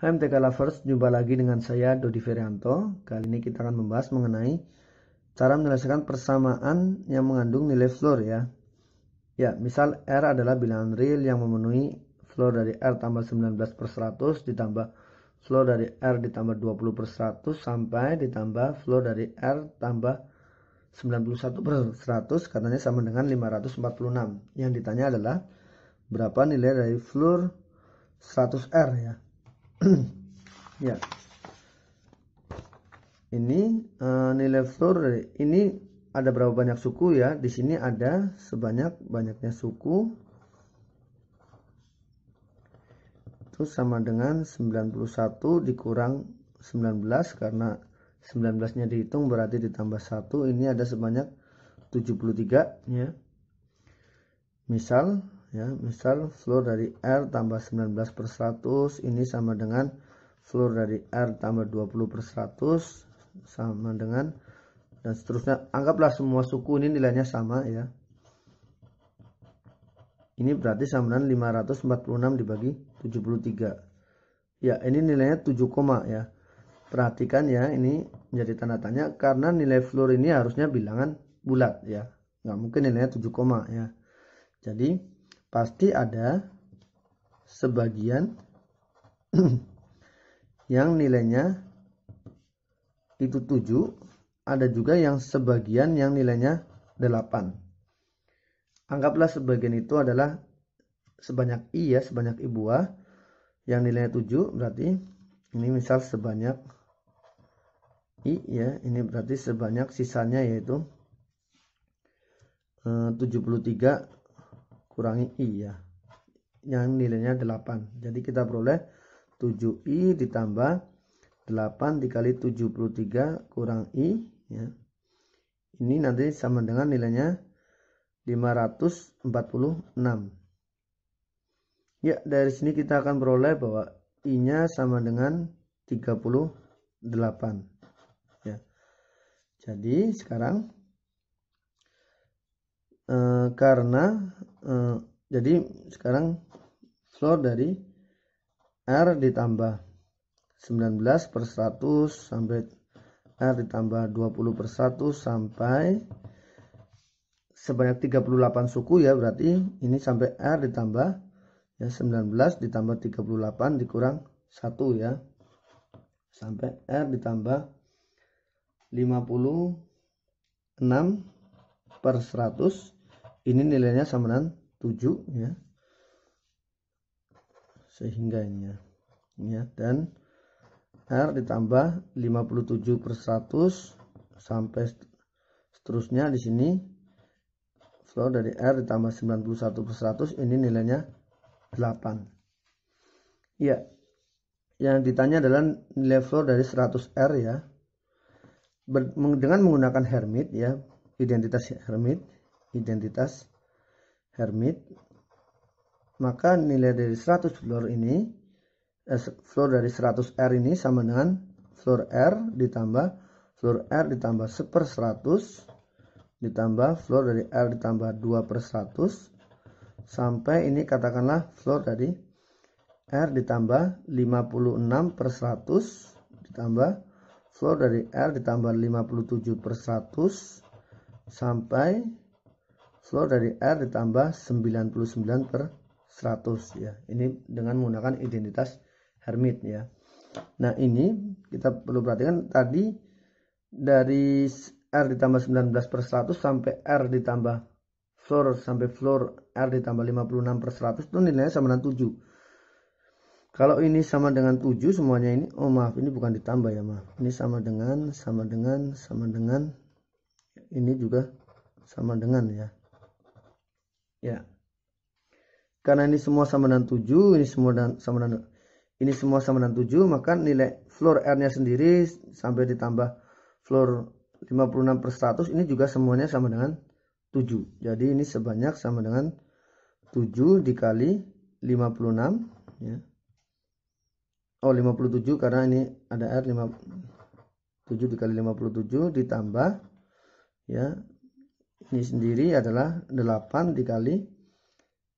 Hai MTK Lovers, jumpa lagi dengan saya Dodi Ferianto. Kali ini kita akan membahas mengenai cara menyelesaikan persamaan yang mengandung nilai floor ya. Ya, misal R adalah bilangan real yang memenuhi floor dari R tambah 19 per 100 ditambah floor dari R ditambah 20 per 100 sampai ditambah floor dari R tambah 91 per 100 katanya sama dengan 546. Yang ditanya adalah berapa nilai dari floor 100R ya ya ini uh, nilai floor ini ada berapa banyak suku ya di sini ada sebanyak banyaknya suku itu sama dengan 91 dikurang 19 karena 19 nya dihitung berarti ditambah 1 ini ada sebanyak 73 ya misal ya misal fluor dari R tambah 19 per 100 ini sama dengan fluor dari R tambah 20 per 100 sama dengan dan seterusnya anggaplah semua suku ini nilainya sama ya ini berarti sama dengan 546 dibagi 73 ya ini nilainya 7, ya perhatikan ya ini menjadi tanda tanya karena nilai fluor ini harusnya bilangan bulat ya nggak mungkin nilainya 7, ya jadi pasti ada sebagian yang nilainya itu 7, ada juga yang sebagian yang nilainya 8. Anggaplah sebagian itu adalah sebanyak i ya, sebanyak i buah yang nilainya 7 berarti ini misal sebanyak i ya, ini berarti sebanyak sisanya yaitu 73 eh, kurangi i ya yang nilainya 8 jadi kita peroleh 7i ditambah 8 dikali 73 kurang i ya ini nanti sama dengan nilainya 546 ya dari sini kita akan peroleh bahwa i nya sama dengan 38 ya jadi sekarang e, karena Eh, jadi sekarang floor dari R ditambah 19 per 100 sampai R ditambah 20 per 100 sampai sebanyak 38 suku ya berarti ini sampai R ditambah ya 19 ditambah 38 dikurang 1 ya sampai R ditambah 56 per 100 ini nilainya sama dengan 7 ya sehingganya ya dan R ditambah 57 per 100 sampai seterusnya di sini flow dari R ditambah 91 per 100 ini nilainya 8 ya yang ditanya adalah nilai flow dari 100 R ya Ber, dengan menggunakan Hermit ya identitas Hermit identitas Hermit maka nilai dari 100 floor ini eh, floor dari 100 R ini sama dengan floor R ditambah floor R ditambah 1 per 100 ditambah floor dari R ditambah 2 per 100 sampai ini katakanlah floor dari R ditambah 56 per 100 ditambah floor dari R ditambah 57 per 100 sampai slot dari R ditambah 99 per 100 ya. Ini dengan menggunakan identitas Hermit ya. Nah ini kita perlu perhatikan tadi dari R ditambah 19 per 100 sampai R ditambah floor sampai floor R ditambah 56 per 100 itu nilainya sama dengan 7. Kalau ini sama dengan 7 semuanya ini, oh maaf ini bukan ditambah ya maaf. Ini sama dengan, sama dengan, sama dengan, ini juga sama dengan ya ya karena ini semua sama dengan 7 ini semua dan, sama dengan ini semua sama dengan 7 maka nilai floor R nya sendiri sampai ditambah floor 56 per 100 ini juga semuanya sama dengan 7 jadi ini sebanyak sama dengan 7 dikali 56 ya Oh 57 karena ini ada R 57 dikali 57 ditambah ya ini sendiri adalah 8 dikali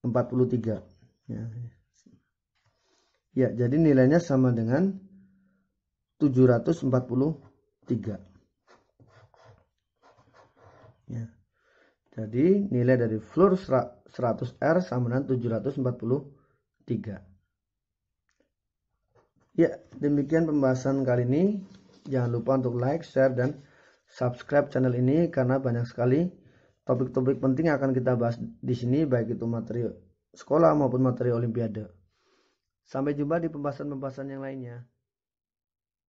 43 ya. ya jadi nilainya sama dengan 743 ya. jadi nilai dari floor 100R sama dengan 743 ya demikian pembahasan kali ini jangan lupa untuk like, share, dan subscribe channel ini karena banyak sekali Topik-topik penting akan kita bahas di sini baik itu materi sekolah maupun materi olimpiade. Sampai jumpa di pembahasan-pembahasan yang lainnya.